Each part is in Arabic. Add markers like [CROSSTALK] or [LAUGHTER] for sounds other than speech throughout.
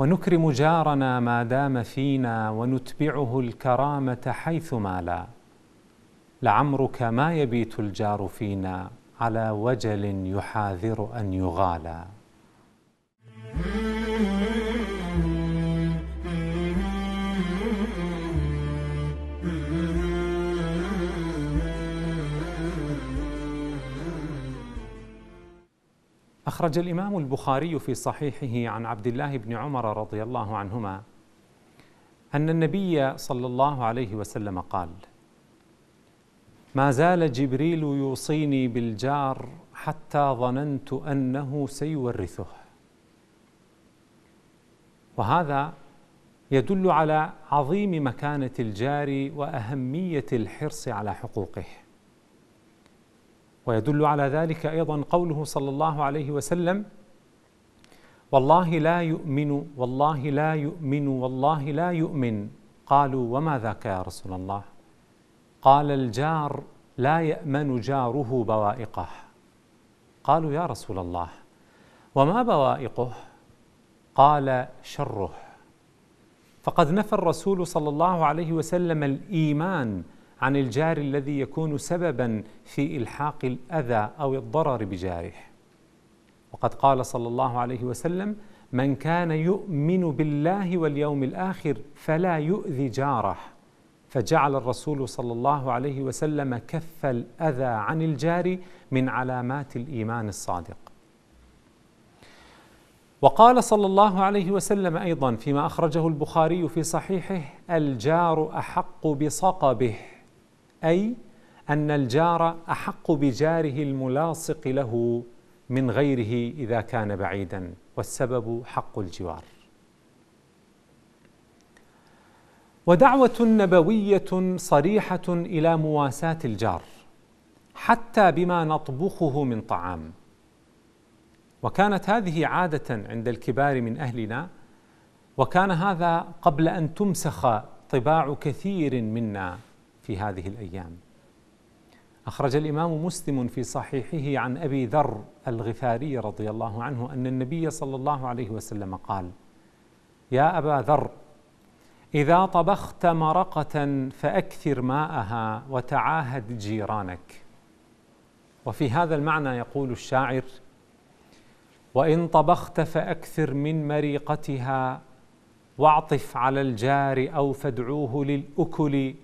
ونكرم جارنا ما دام فينا ونتبعه الكرامة حيث مالا لعمرك ما يبيت الجار فينا على وجل يحاذر أن يغالى أخرج الإمام البخاري في صحيحه عن عبد الله بن عمر رضي الله عنهما أن النبي صلى الله عليه وسلم قال: ما زال جبريل يوصيني بالجار حتى ظننت أنه سيورثه. وهذا يدل على عظيم مكانة الجار وأهمية الحرص على حقوقه. ويدل على ذلك ايضا قوله صلى الله عليه وسلم والله لا يؤمن والله لا يؤمن والله لا يؤمن قالوا وما ذاك يا رسول الله قال الجار لا يامن جاره بوائقه قالوا يا رسول الله وما بوائقه قال شره فقد نفى الرسول صلى الله عليه وسلم الايمان عن الجار الذي يكون سببا في الحاق الاذى او الضرر بجاره وقد قال صلى الله عليه وسلم من كان يؤمن بالله واليوم الاخر فلا يؤذي جاره فجعل الرسول صلى الله عليه وسلم كف الاذى عن الجار من علامات الايمان الصادق وقال صلى الله عليه وسلم ايضا فيما اخرجه البخاري في صحيحه الجار احق بصقبه أي أن الجار أحق بجاره الملاصق له من غيره إذا كان بعيدا والسبب حق الجوار ودعوة نبوية صريحة إلى مواساة الجار حتى بما نطبخه من طعام وكانت هذه عادة عند الكبار من أهلنا وكان هذا قبل أن تمسخ طباع كثير منا في هذه الأيام أخرج الإمام مسلم في صحيحه عن أبي ذر الغفاري رضي الله عنه أن النبي صلى الله عليه وسلم قال يا أبا ذر إذا طبخت مرقة فأكثر ماءها وتعاهد جيرانك وفي هذا المعنى يقول الشاعر وإن طبخت فأكثر من مريقتها واعطف على الجار أو فادعوه للأكل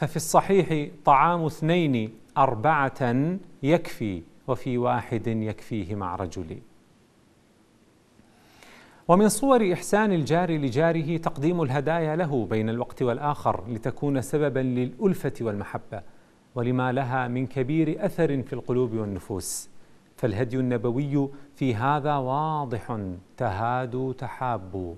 ففي الصحيح طعام اثنين أربعة يكفي وفي واحد يكفيه مع رجل ومن صور إحسان الجار لجاره تقديم الهدايا له بين الوقت والآخر لتكون سببا للألفة والمحبة ولما لها من كبير أثر في القلوب والنفوس فالهدي النبوي في هذا واضح تهادوا تحابوا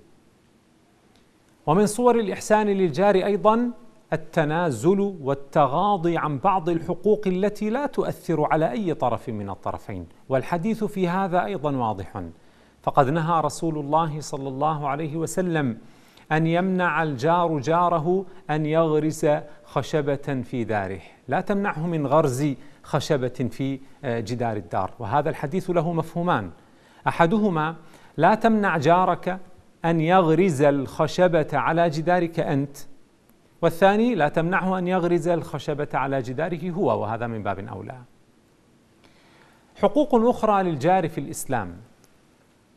ومن صور الإحسان للجار أيضا التنازل والتغاضي عن بعض الحقوق التي لا تؤثر على أي طرف من الطرفين والحديث في هذا أيضا واضح فقد نهى رسول الله صلى الله عليه وسلم أن يمنع الجار جاره أن يغرس خشبة في داره لا تمنعه من غرز خشبة في آه، جدار الدار وهذا الحديث له مفهومان أحدهما لا تمنع جارك أن يغرز الخشبة على جدارك أنت والثاني لا تمنعه أن يغرز الخشبة على جداره هو وهذا من باب أولى حقوق أخرى للجار في الإسلام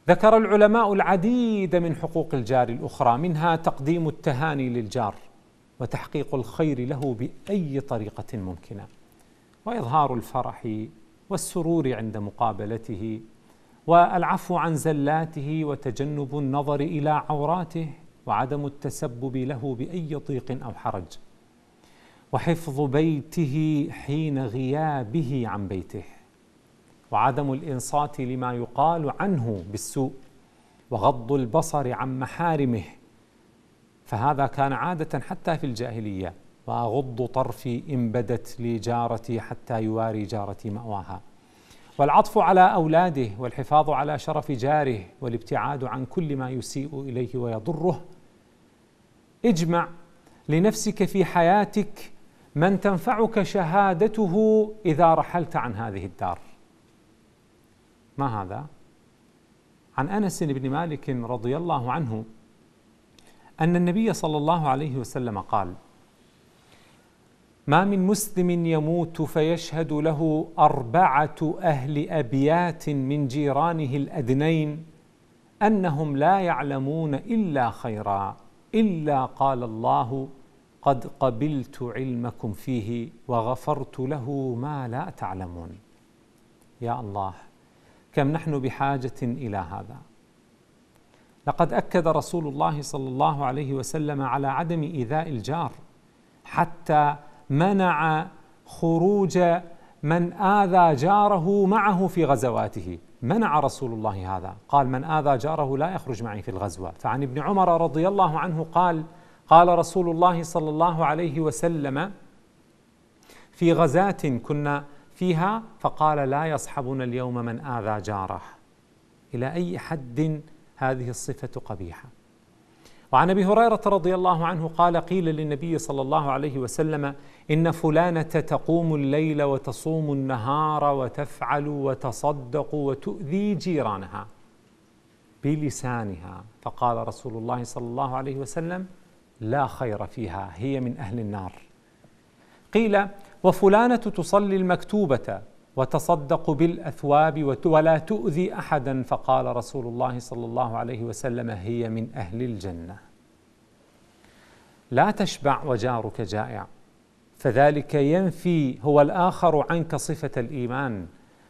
ذكر العلماء العديد من حقوق الجار الأخرى منها تقديم التهاني للجار وتحقيق الخير له بأي طريقة ممكنة وإظهار الفرح والسرور عند مقابلته والعفو عن زلاته وتجنب النظر إلى عوراته وعدم التسبب له باي ضيق او حرج وحفظ بيته حين غيابه عن بيته وعدم الانصات لما يقال عنه بالسوء وغض البصر عن محارمه فهذا كان عاده حتى في الجاهليه واغض طرفي ان بدت لي جارتي حتى يواري جارتي ماواها والعطف على اولاده والحفاظ على شرف جاره والابتعاد عن كل ما يسيء اليه ويضره اجمع لنفسك في حياتك من تنفعك شهادته اذا رحلت عن هذه الدار ما هذا عن انس بن مالك رضي الله عنه ان النبي صلى الله عليه وسلم قال ما من مسلم يموت فيشهد له اربعه اهل ابيات من جيرانه الادنين انهم لا يعلمون الا خيرا الا قال الله قد قبلت علمكم فيه وغفرت له ما لا تعلمون يا الله كم نحن بحاجه الى هذا لقد اكد رسول الله صلى الله عليه وسلم على عدم ايذاء الجار حتى منع خروج من اذى جاره معه في غزواته منع رسول الله هذا قال من آذى جاره لا يخرج معي في الغزوة فعن ابن عمر رضي الله عنه قال قال رسول الله صلى الله عليه وسلم في غزاة كنا فيها فقال لا يصحبنا اليوم من آذى جاره إلى أي حد هذه الصفة قبيحة وعن ابي هريره رضي الله عنه قال قيل للنبي صلى الله عليه وسلم ان فلانه تقوم الليل وتصوم النهار وتفعل وتصدق وتؤذي جيرانها بلسانها فقال رسول الله صلى الله عليه وسلم لا خير فيها هي من اهل النار قيل وفلانه تصلي المكتوبه وتصدق بالأثواب ولا تؤذي أحدا فقال رسول الله صلى الله عليه وسلم هي من أهل الجنة لا تشبع وجارك جائع فذلك ينفي هو الآخر عنك صفة الإيمان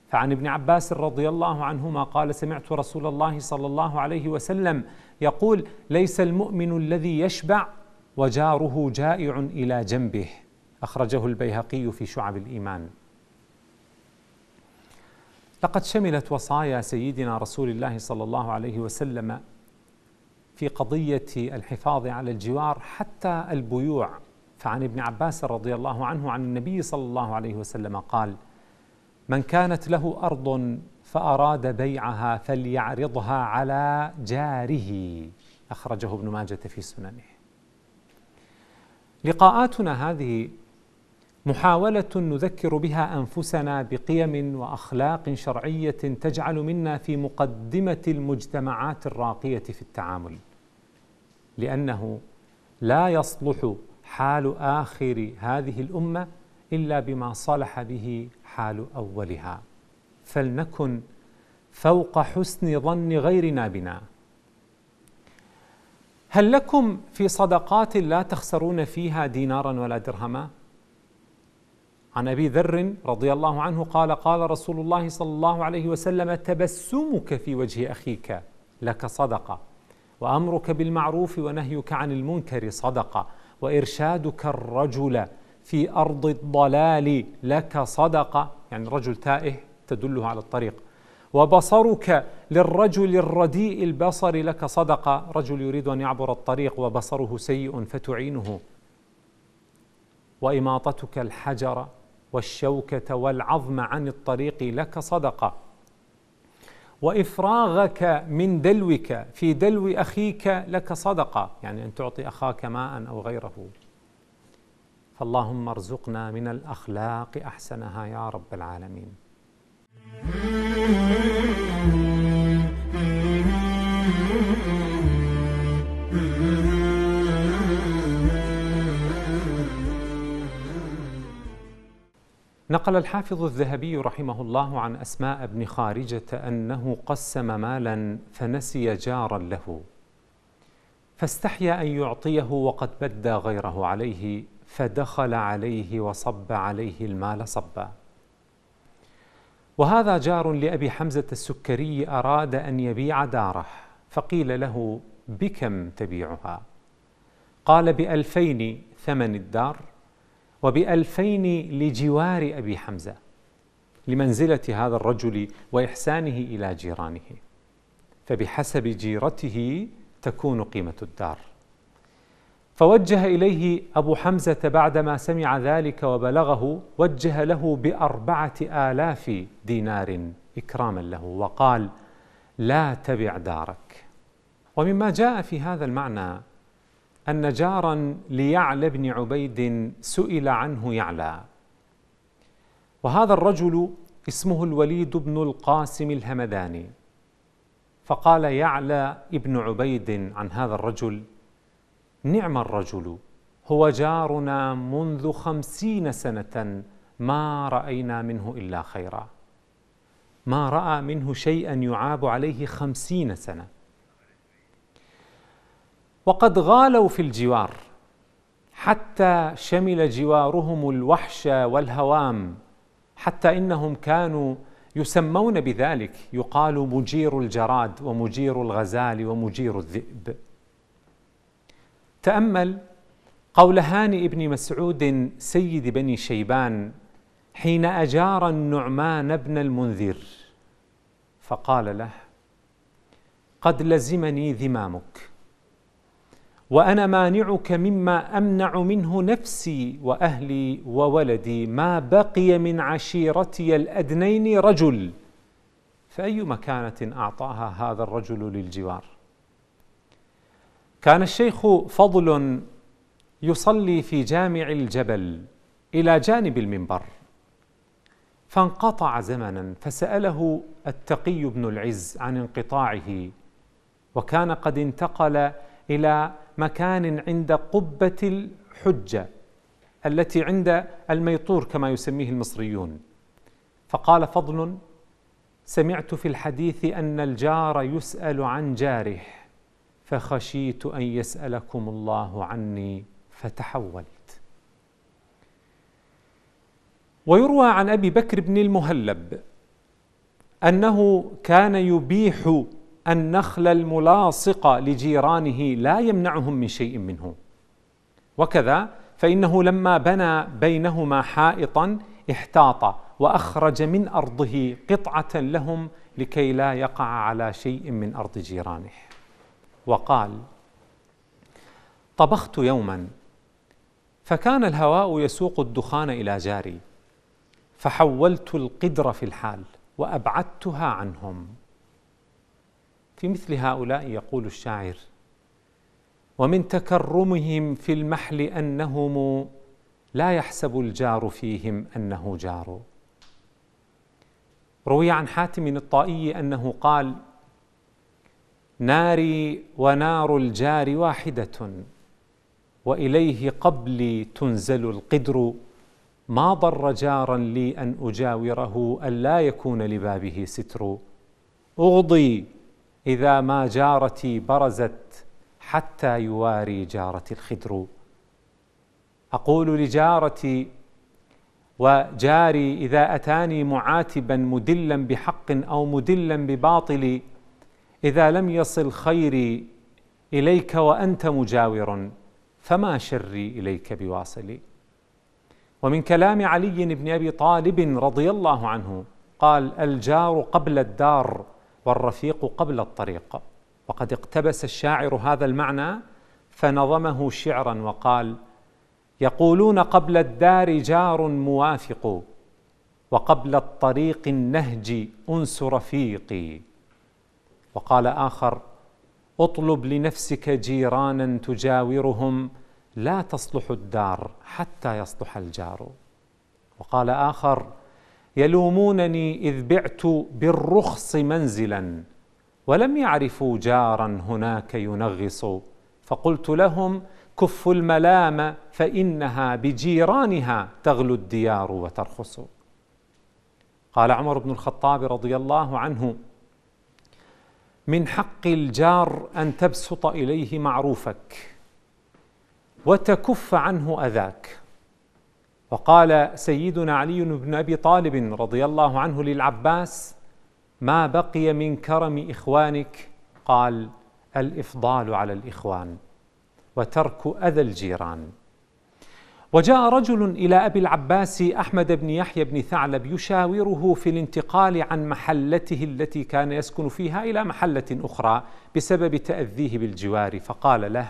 فعن ابن عباس رضي الله عنهما قال سمعت رسول الله صلى الله عليه وسلم يقول ليس المؤمن الذي يشبع وجاره جائع إلى جنبه أخرجه البيهقي في شعب الإيمان لقد شملت وصايا سيدنا رسول الله صلى الله عليه وسلم في قضيه الحفاظ على الجوار حتى البيوع فعن ابن عباس رضي الله عنه عن النبي صلى الله عليه وسلم قال من كانت له ارض فاراد بيعها فليعرضها على جاره اخرجه ابن ماجه في سننه لقاءاتنا هذه محاولة نذكر بها أنفسنا بقيم وأخلاق شرعية تجعل منا في مقدمة المجتمعات الراقية في التعامل لأنه لا يصلح حال آخر هذه الأمة إلا بما صلح به حال أولها فلنكن فوق حسن ظن غيرنا بنا هل لكم في صدقات لا تخسرون فيها دينارا ولا درهما عن أبي ذر رضي الله عنه قال قال رسول الله صلى الله عليه وسلم تبسمك في وجه أخيك لك صدقة وأمرك بالمعروف ونهيك عن المنكر صدقة وإرشادك الرجل في أرض الضلال لك صدقة يعني رجل تائه تدله على الطريق وبصرك للرجل الرديء البصر لك صدقة رجل يريد أن يعبر الطريق وبصره سيء فتعينه وإماطتك الحجر والشوكة والعظم عن الطريق لك صدقة وإفراغك من دلوك في دلو أخيك لك صدقة يعني أن تعطي أخاك ماء أو غيره فاللهم ارزقنا من الأخلاق أحسنها يا رب العالمين Mm-hmm. [LAUGHS] نقل الحافظ الذهبي رحمه الله عن أسماء بن خارجة أنه قسم مالا فنسي جارا له فاستحيا أن يعطيه وقد بدى غيره عليه فدخل عليه وصب عليه المال صبا وهذا جار لأبي حمزة السكري أراد أن يبيع داره فقيل له بكم تبيعها قال بألفين ثمن الدار وبألفين لجوار أبي حمزة لمنزلة هذا الرجل وإحسانه إلى جيرانه فبحسب جيرته تكون قيمة الدار فوجه إليه أبو حمزة بعدما سمع ذلك وبلغه وجه له بأربعة آلاف دينار إكراما له وقال لا تبع دارك ومما جاء في هذا المعنى أن جارا ليعلى بن عبيد سئل عنه يعلى وهذا الرجل اسمه الوليد بن القاسم الهمداني فقال يعلى ابن عبيد عن هذا الرجل نعم الرجل هو جارنا منذ خمسين سنة ما رأينا منه إلا خيرا ما رأى منه شيئا يعاب عليه خمسين سنة وقد غالوا في الجوار حتى شمل جوارهم الوحش والهوام حتى انهم كانوا يسمون بذلك يقال مجير الجراد ومجير الغزال ومجير الذئب تامل قول هاني ابن مسعود سيد بني شيبان حين اجار النعمان بن المنذر فقال له قد لزمني ذمامك وأنا مانعك مما أمنع منه نفسي وأهلي وولدي ما بقي من عشيرتي الأدنين رجل فأي مكانة أعطاها هذا الرجل للجوار كان الشيخ فضل يصلي في جامع الجبل إلى جانب المنبر فانقطع زمنا فسأله التقي بن العز عن انقطاعه وكان قد انتقل إلى مكان عند قبة الحجة التي عند الميطور كما يسميه المصريون فقال فضل سمعت في الحديث أن الجار يسأل عن جاره فخشيت أن يسألكم الله عني فتحولت ويروى عن أبي بكر بن المهلب أنه كان يبيح النخل الملاصق لجيرانه لا يمنعهم من شيء منه وكذا فانه لما بنى بينهما حائطا احتاط واخرج من ارضه قطعه لهم لكي لا يقع على شيء من ارض جيرانه وقال طبخت يوما فكان الهواء يسوق الدخان الى جاري فحولت القدر في الحال وابعدتها عنهم في مثل هؤلاء يقول الشاعر ومن تكرمهم في المحل انهم لا يحسب الجار فيهم انه جار روي عن حاتم الطائي انه قال ناري ونار الجار واحده واليه قبلي تنزل القدر ما ضر جارا لي ان اجاوره الا يكون لبابه ستر اغضي إذا ما جارتي برزت حتى يواري جارتي الخدر أقول لجارتي وجاري إذا أتاني معاتبا مدلا بحق أو مدلا بباطل إذا لم يصل خيري إليك وأنت مجاور فما شري إليك بواصل ومن كلام علي بن أبي طالب رضي الله عنه قال الجار قبل الدار والرفيق قبل الطريق وقد اقتبس الشاعر هذا المعنى فنظمه شعرا وقال يقولون قبل الدار جار موافق وقبل الطريق النهج انس رفيقي وقال اخر اطلب لنفسك جيرانا تجاورهم لا تصلح الدار حتى يصلح الجار وقال اخر يلومونني إذ بعت بالرخص منزلا ولم يعرفوا جارا هناك ينغص فقلت لهم كفوا الملام فإنها بجيرانها تغلو الديار وترخص قال عمر بن الخطاب رضي الله عنه من حق الجار أن تبسط إليه معروفك وتكف عنه أذاك وقال سيدنا علي بن ابي طالب رضي الله عنه للعباس ما بقي من كرم اخوانك قال الافضال على الاخوان وترك اذى الجيران وجاء رجل الى ابي العباس احمد بن يحيى بن ثعلب يشاوره في الانتقال عن محلته التي كان يسكن فيها الى محله اخرى بسبب تاذيه بالجوار فقال له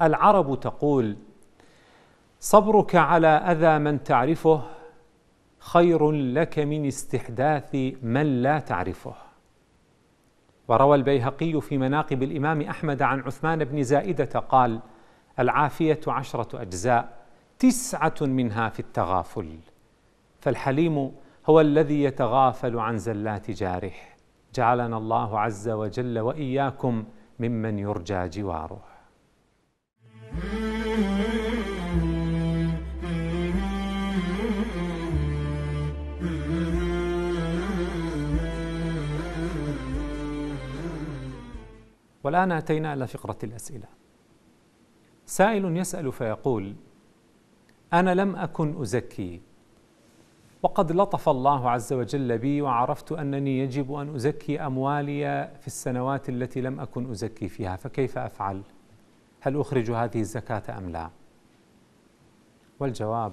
العرب تقول صبرك على اذى من تعرفه خير لك من استحداث من لا تعرفه وروى البيهقي في مناقب الامام احمد عن عثمان بن زائده قال العافيه عشره اجزاء تسعه منها في التغافل فالحليم هو الذي يتغافل عن زلات جاره جعلنا الله عز وجل واياكم ممن يرجى جواره والآن أتينا إلى فقرة الأسئلة سائل يسأل فيقول أنا لم أكن أزكي وقد لطف الله عز وجل بي وعرفت أنني يجب أن أزكي أموالي في السنوات التي لم أكن أزكي فيها فكيف أفعل؟ هل أخرج هذه الزكاة أم لا؟ والجواب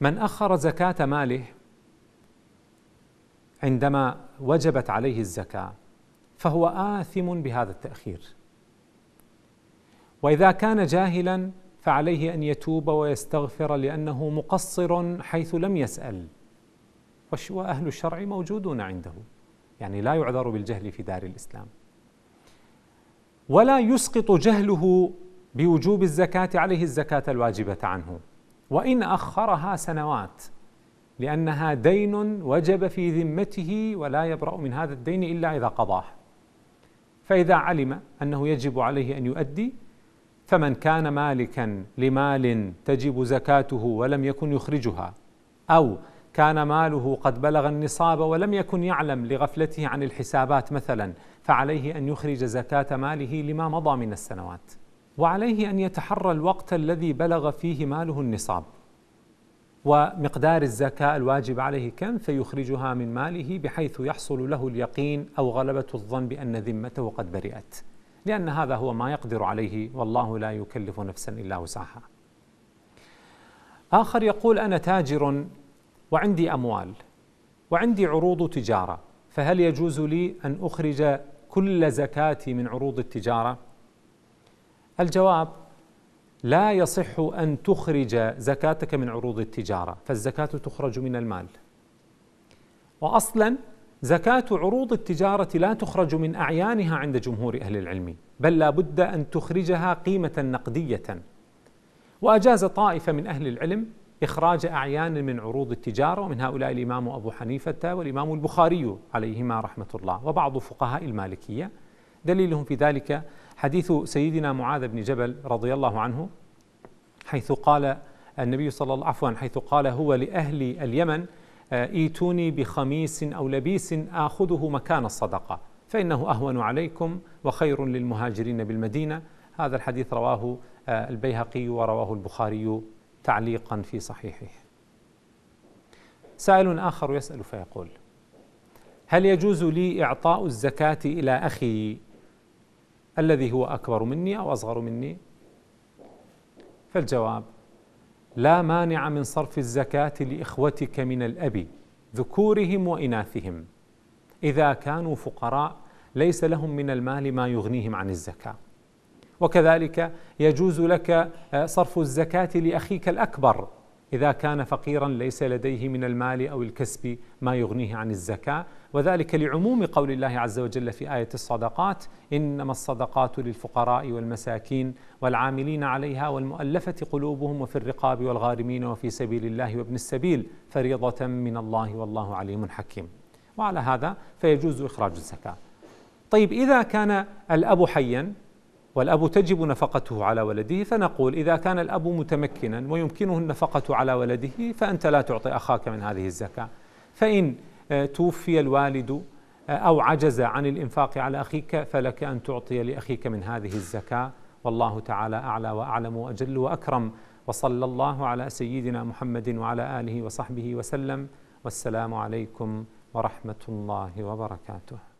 من أخر زكاة ماله عندما وجبت عليه الزكاة فهو آثم بهذا التأخير وإذا كان جاهلا فعليه أن يتوب ويستغفر لأنه مقصر حيث لم يسأل وأهل الشرع موجودون عنده يعني لا يعذر بالجهل في دار الإسلام ولا يسقط جهله بوجوب الزكاة عليه الزكاة الواجبة عنه وإن أخرها سنوات لأنها دين وجب في ذمته ولا يبرأ من هذا الدين إلا إذا قضاه فإذا علم أنه يجب عليه أن يؤدي فمن كان مالكا لمال تجب زكاته ولم يكن يخرجها أو كان ماله قد بلغ النصاب ولم يكن يعلم لغفلته عن الحسابات مثلا فعليه أن يخرج زكاة ماله لما مضى من السنوات وعليه أن يتحرى الوقت الذي بلغ فيه ماله النصاب ومقدار الزكاة الواجب عليه كم فيخرجها من ماله بحيث يحصل له اليقين أو غلبة الظن بأن ذمته قد برئت لأن هذا هو ما يقدر عليه والله لا يكلف نفسا إلا وسعها آخر يقول أنا تاجر وعندي أموال وعندي عروض تجارة فهل يجوز لي أن أخرج كل زكاتي من عروض التجارة؟ الجواب لا يصح أن تخرج زكاتك من عروض التجارة فالزكاة تخرج من المال وأصلا زكاة عروض التجارة لا تخرج من أعيانها عند جمهور أهل العلم بل لا بد أن تخرجها قيمة نقدية وأجاز طائفة من أهل العلم إخراج أعيان من عروض التجارة ومن هؤلاء الإمام أبو حنيفة والإمام البخاري عليهما رحمة الله وبعض فقهاء المالكية دليلهم في ذلك حديث سيدنا معاذ بن جبل رضي الله عنه حيث قال النبي صلى الله عفوا حيث قال هو لأهل اليمن آه، ايتوني بخميس أو لبيس آخذه مكان الصدقة فإنه أهون عليكم وخير للمهاجرين بالمدينة هذا الحديث رواه آه، البيهقي ورواه البخاري تعليقا في صحيحه سائل آخر يسأل فيقول هل يجوز لي إعطاء الزكاة إلى أخي الذي هو أكبر مني أو أصغر مني فالجواب لا مانع من صرف الزكاة لإخوتك من الأب ذكورهم وإناثهم إذا كانوا فقراء ليس لهم من المال ما يغنيهم عن الزكاة وكذلك يجوز لك آه، صرف الزكاة لأخيك الأكبر إذا كان فقيرا ليس لديه من المال أو الكسب ما يغنيه عن الزكاة وذلك لعموم قول الله عز وجل في آية الصدقات إنما الصدقات للفقراء والمساكين والعاملين عليها والمؤلفة قلوبهم وفي الرقاب والغارمين وفي سبيل الله وابن السبيل فريضة من الله والله عليم حكيم وعلى هذا فيجوز إخراج الزكاة طيب إذا كان الأب حيا والأب تجب نفقته على ولده فنقول إذا كان الأب متمكنا ويمكنه النفقة على ولده فأنت لا تعطي أخاك من هذه الزكاة فإن آه، توفي الوالد آه، أو عجز عن الإنفاق على أخيك فلك أن تعطي لأخيك من هذه الزكاة والله تعالى أعلى وأعلم وأجل وأكرم وصلى الله على سيدنا محمد وعلى آله وصحبه وسلم والسلام عليكم ورحمة الله وبركاته